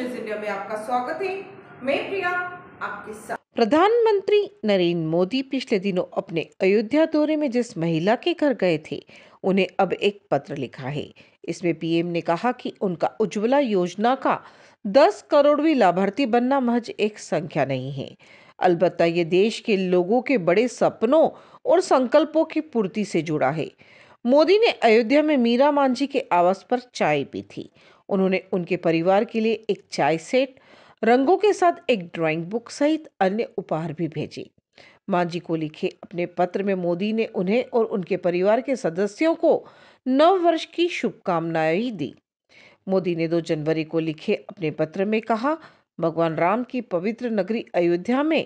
news India में आपका स्वागत है मैं प्रिया आपके साथ प्रधानमंत्री नरेंद्र मोदी पिछले दिनों अपने अयोध्या दौरे में जिस महिला के घर गए थे उन्हें अब एक पत्र लिखा है इसमें पीएम ने कहा कि उनका उज्ज्वला योजना का 10 करोड़वी लाभार्थी बनना महज एक संख्या नहीं है अलबत्ता ये देश के लोगों के बड़े सपनों और संकल्पों की पूर्ति से जुड़ा है मोदी ने अयोध्या में मीरा मांझी के आवास पर चाय पी थी उन्होंने उनके परिवार के लिए एक चाय सेट रंगों के साथ एक ड्राइंग बुक सहित अन्य उपहार भी भेजे मांझी को लिखे अपने पत्र में मोदी ने उन्हें और उनके परिवार के सदस्यों को नव वर्ष की शुभकामनाएं दी मोदी ने 2 जनवरी को लिखे अपने पत्र में कहा भगवान राम की पवित्र नगरी अयोध्या में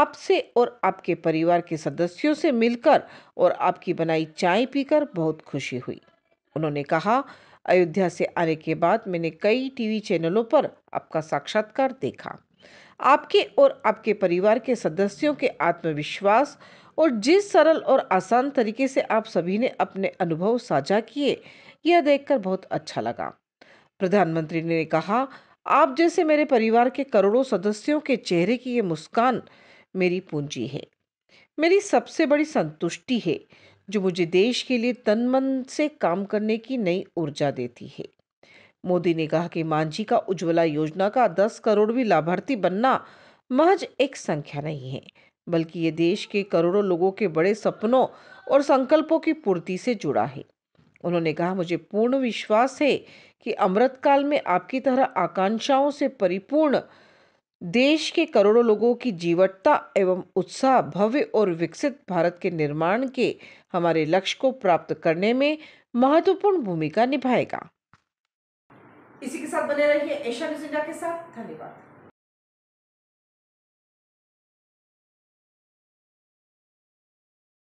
आपसे और आपके परिवार के सदस्यों से मिलकर और आपकी बनाई चाय पीकर बहुत खुशी हुई उन्होंने कहा अयोध्या से आने के बाद मैंने कई टीवी चैनलों पर आपका साक्षात्कार देखा आपके और आपके परिवार के सदस्यों के आत्मविश्वास और जिस सरल और आसान तरीके से आप सभी ने अपने अनुभव साझा किए यह देखकर बहुत अच्छा लगा प्रधानमंत्री ने कहा आप जैसे मेरे परिवार के करोड़ों सदस्यों के चेहरे की ये मुस्कान मेरी पूंजी है मेरी सबसे बड़ी संतुष्टि है जो मुझे देश के लिए तन मन से काम करने की नई ऊर्जा देती है मोदी ने कहा कि मांझी का उज्ज्वला योजना का दस करोड़ भी लाभार्थी बनना महज एक संख्या नहीं है बल्कि ये देश के करोड़ों लोगों के बड़े सपनों और संकल्पों की पूर्ति से जुड़ा है उन्होंने कहा मुझे पूर्ण विश्वास है कि अमृतकाल में आपकी तरह आकांक्षाओं से परिपूर्ण देश के करोड़ों लोगों की जीवटता एवं उत्साह भव्य और विकसित भारत के निर्माण के हमारे लक्ष्य को प्राप्त करने में महत्वपूर्ण भूमिका निभाएगा इसी के साथ बने रहिए एशिया न्यूज इंडिया के साथ धन्यवाद